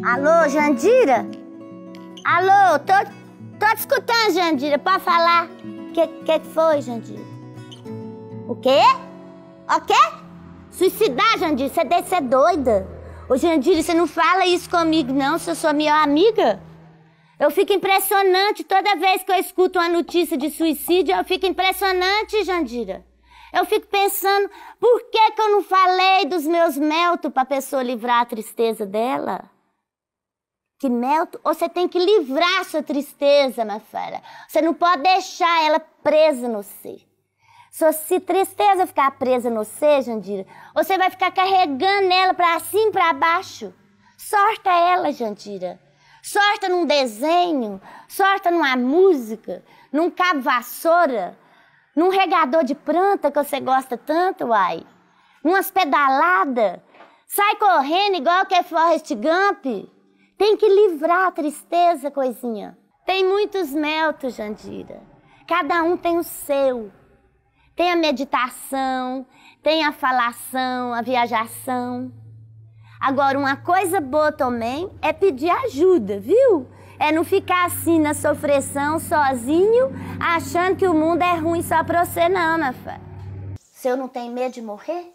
Alô, Jandira? Alô, tô, tô te escutando, Jandira. Pode falar? O que, que foi, Jandira? O quê? O quê? Suicidar, Jandira? Você é deve ser é doida. Ô, Jandira, você não fala isso comigo, não, se eu sou minha amiga. Eu fico impressionante. Toda vez que eu escuto uma notícia de suicídio, eu fico impressionante, Jandira. Eu fico pensando, por que, que eu não falei dos meus meltos para a pessoa livrar a tristeza dela? que Melto, você tem que livrar a sua tristeza, Mafara. Você não pode deixar ela presa no si. Se tristeza ficar presa no ser, Jandira, você vai ficar carregando ela para cima e para baixo. Sorta ela, Jandira. Sorta num desenho, sorta numa música, num cabo vassoura, num regador de planta que você gosta tanto, uai. Numas pedaladas. Sai correndo igual que é Forrest Gump. Tem que livrar a tristeza, coisinha. Tem muitos métodos, Jandira. Cada um tem o seu. Tem a meditação, tem a falação, a viajação. Agora, uma coisa boa também é pedir ajuda, viu? É não ficar assim na sofreção, sozinho, achando que o mundo é ruim só pra você, não, minha filha. Se eu não tenho medo de morrer?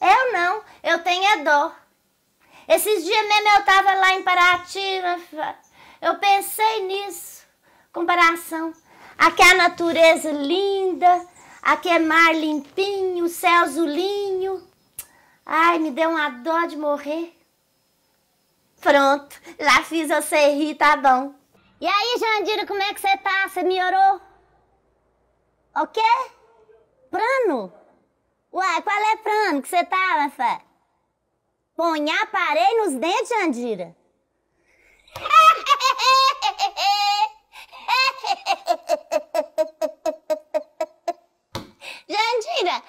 Eu não, eu tenho é dor. Esses dias mesmo eu tava lá em Paraty, eu pensei nisso, comparação. Aqui é a natureza linda, aqui é mar limpinho, céu azulinho. Ai, me deu uma dó de morrer. Pronto, já fiz você rir, tá bom. E aí, Jandira, como é que você tá? Você melhorou? O quê? Prano Uai, qual é Prano que você tá, Rafa? Ponha aparelho nos dentes, Andira. Jandira,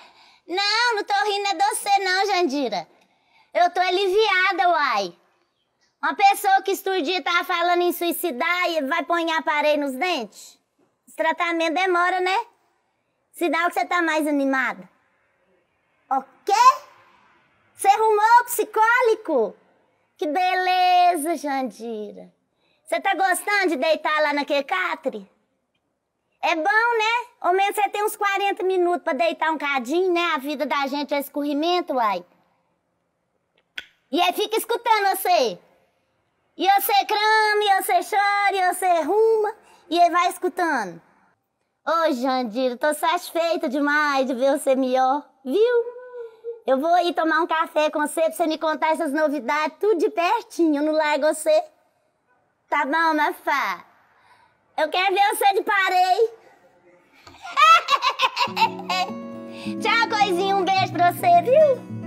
não, não tô rindo é doce você não, Jandira. Eu tô aliviada, uai. Uma pessoa que estudia tava tá falando em suicidar e vai pôr aparelho nos dentes? Esse tratamento demora, né? Sinal que você tá mais animada. Ok? Você arrumou o psicólico? Que beleza, Jandira. Você tá gostando de deitar lá naquele catre? É bom, né? Ao menos você tem uns 40 minutos para deitar um cadinho, né? A vida da gente é escorrimento, uai. E aí fica escutando você. E você crama, e você chora, e você ruma, e aí vai escutando. Ô, oh, Jandira, tô satisfeita demais de ver você melhor, viu? Eu vou ir tomar um café com você pra você me contar essas novidades tudo de pertinho no Largo você. Tá bom, Mafá? Eu quero ver você de parei. Tchau, coisinha. Um beijo pra você, viu?